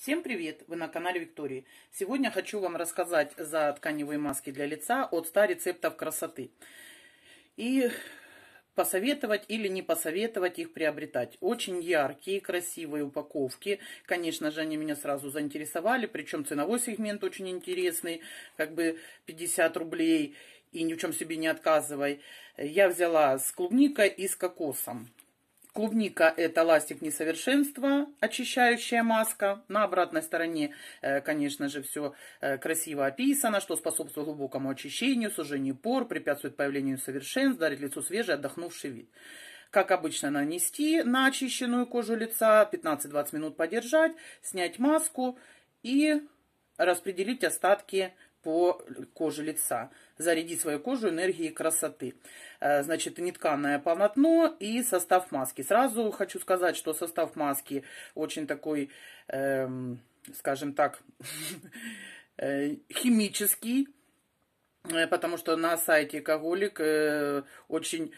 Всем привет! Вы на канале Виктории. Сегодня хочу вам рассказать за тканевые маски для лица от 100 рецептов красоты. И посоветовать или не посоветовать их приобретать. Очень яркие, красивые упаковки. Конечно же, они меня сразу заинтересовали. Причем ценовой сегмент очень интересный. Как бы 50 рублей и ни в чем себе не отказывай. Я взяла с клубникой и с кокосом. Клубника – это ластик несовершенства, очищающая маска. На обратной стороне, э, конечно же, все э, красиво описано, что способствует глубокому очищению, сужению пор, препятствует появлению совершенств, дарит лицу свежий, отдохнувший вид как обычно, нанести на очищенную кожу лица, 15-20 минут подержать, снять маску и распределить остатки по коже лица, зарядить свою кожу энергией красоты. Э, значит, нетканное полотно и состав маски. Сразу хочу сказать, что состав маски очень такой, эм, скажем так, э, химический, э, потому что на сайте Коголик э, очень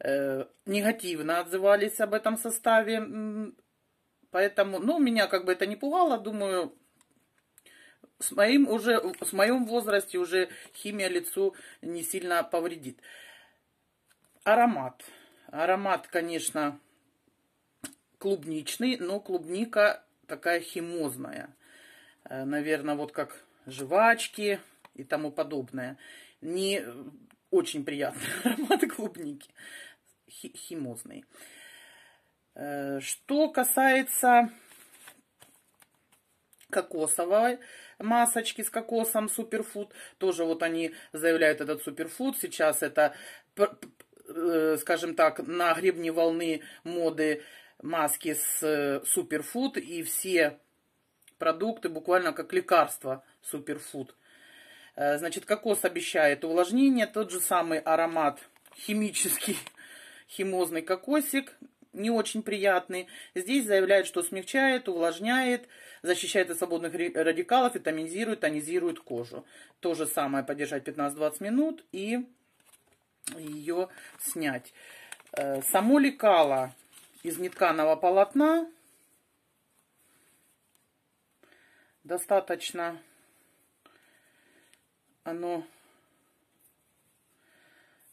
э, негативно отзывались об этом составе. Поэтому, ну, меня как бы это не пугало, думаю, с моим уже, с моем возрасте уже химия лицу не сильно повредит. Аромат. Аромат, конечно, клубничный, но клубника такая химозная. Э, наверное, вот как жвачки и тому подобное. Не очень приятный аромат клубники. Химозный. Э, что касается кокосовой масочки с кокосом суперфуд. Тоже вот они заявляют этот суперфуд. Сейчас это, э, скажем так, на гребне волны моды маски с э, суперфуд. И все продукты буквально как лекарство суперфуд. Э, значит, кокос обещает увлажнение, тот же самый аромат химический, химозный кокосик не очень приятный. Здесь заявляют, что смягчает, увлажняет, защищает от свободных радикалов, витаминизирует, тонизирует кожу. То же самое подержать 15-20 минут и ее снять. Э, само лекало из нетканого полотна достаточно оно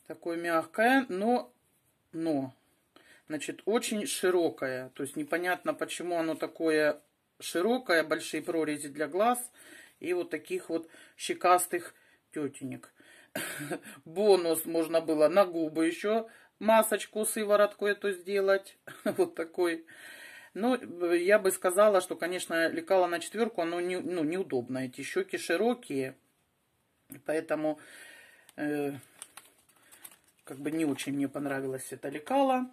такое мягкое, но, но Значит, очень широкое. То есть непонятно, почему оно такое широкое, большие прорези для глаз и вот таких вот щекастых тетенек. Бонус можно было на губы еще масочку, сыворотку эту сделать. вот такой. Ну, я бы сказала, что, конечно, лекала на четверку, оно не, ну, неудобно. Эти щеки широкие, поэтому э, как бы не очень мне понравилось это лекало.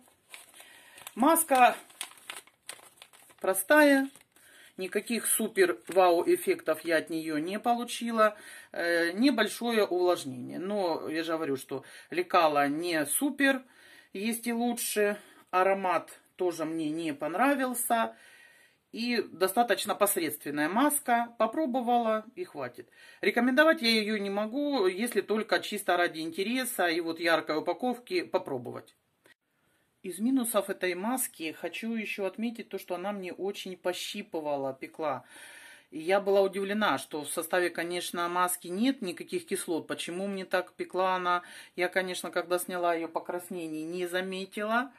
Маска простая, Никаких супер вау эффектов я от нее не получила. Э, небольшое увлажнение. Но я же говорю, что лекала не супер. Есть и лучше. Аромат тоже мне не понравился. И достаточно посредственная маска. Попробовала и хватит. Рекомендовать я ее не могу, если только чисто ради интереса и вот яркой упаковки попробовать. Из минусов этой маски хочу еще отметить то, что она мне очень пощипывала, пекла. И я была удивлена, что в составе, конечно, маски нет никаких кислот. Почему мне так пекла она? Я, конечно, когда сняла ее покраснений, не заметила.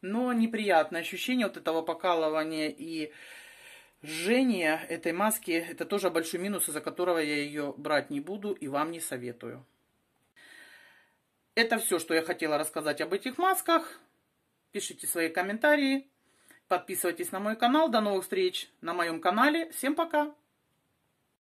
Но неприятное ощущение вот этого покалывания и жжения этой маски, это тоже большой минус, из-за которого я ее брать не буду и вам не советую. Это все, что я хотела рассказать об этих масках. Пишите свои комментарии, подписывайтесь на мой канал. До новых встреч на моем канале. Всем пока!